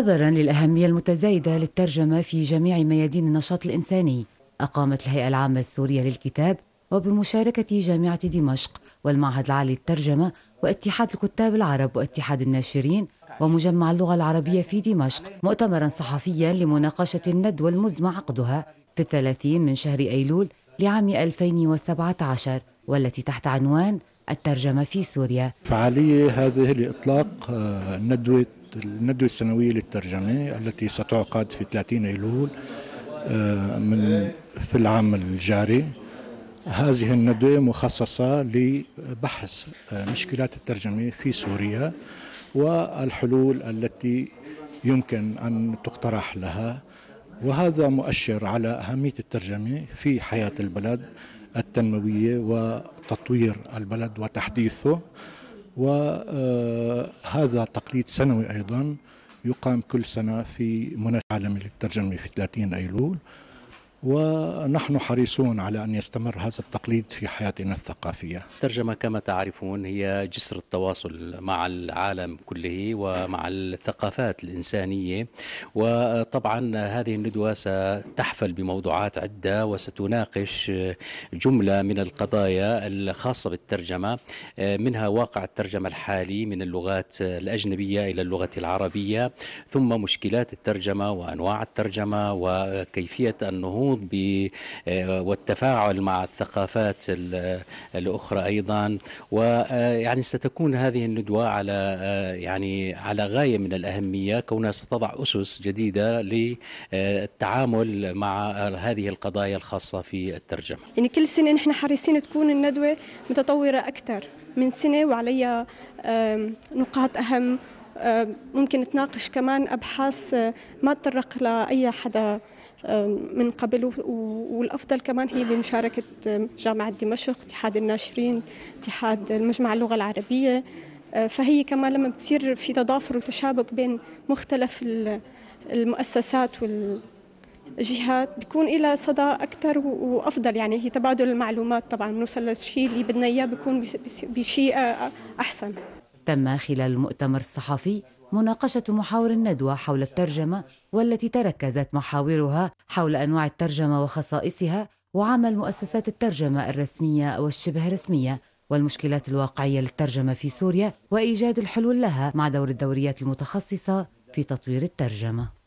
نظرا للأهمية المتزايدة للترجمة في جميع ميادين النشاط الإنساني أقامت الهيئة العامة السورية للكتاب وبمشاركة جامعة دمشق والمعهد العالي للترجمة واتحاد الكتاب العرب واتحاد الناشرين ومجمع اللغة العربية في دمشق مؤتمرا صحفيا لمناقشة الندوة المزمع عقدها في الثلاثين من شهر أيلول لعام 2017 والتي تحت عنوان الترجمة في سوريا فعالية هذه لإطلاق آه، ندوة الندوة السنوية للترجمة التي ستعقد في 30 أيلول آه، من في العام الجاري هذه الندوة مخصصة لبحث آه، مشكلات الترجمة في سوريا والحلول التي يمكن أن تقترح لها وهذا مؤشر على أهمية الترجمة في حياة البلد التنموية وتطوير البلد وتحديثه وهذا تقليد سنوي أيضا يقام كل سنة في منى العالمي للترجمة في 30 أيلول ونحن حريصون على أن يستمر هذا التقليد في حياتنا الثقافية الترجمة كما تعرفون هي جسر التواصل مع العالم كله ومع الثقافات الإنسانية وطبعا هذه الندوة ستحفل بموضوعات عدة وستناقش جملة من القضايا الخاصة بالترجمة منها واقع الترجمة الحالي من اللغات الأجنبية إلى اللغة العربية ثم مشكلات الترجمة وأنواع الترجمة وكيفية النهوض النهوض آه، والتفاعل مع الثقافات الأخرى أيضا ويعني آه، ستكون هذه الندوة على آه، يعني على غاية من الأهمية كونها ستضع أسس جديدة للتعامل مع هذه القضايا الخاصة في الترجمة يعني كل سنة نحن حريصين تكون الندوة متطورة أكثر من سنة وعليها نقاط أهم ممكن تناقش كمان أبحاث ما تطرق لأي حدا من قبل والافضل كمان هي بمشاركه جامعه دمشق اتحاد الناشرين اتحاد المجمع اللغه العربيه أه، فهي كمان لما بتصير في تضافر وتشابك بين مختلف المؤسسات والجهات بيكون لها صدى اكثر وافضل يعني هي تبادل المعلومات طبعا بنوصل للشيء اللي بدنا اياه بيكون بشيء احسن تم خلال المؤتمر الصحفي مناقشة محاور الندوة حول الترجمة والتي تركزت محاورها حول أنواع الترجمة وخصائصها وعمل مؤسسات الترجمة الرسمية والشبه رسمية والمشكلات الواقعية للترجمة في سوريا وإيجاد الحلول لها مع دور الدوريات المتخصصة في تطوير الترجمة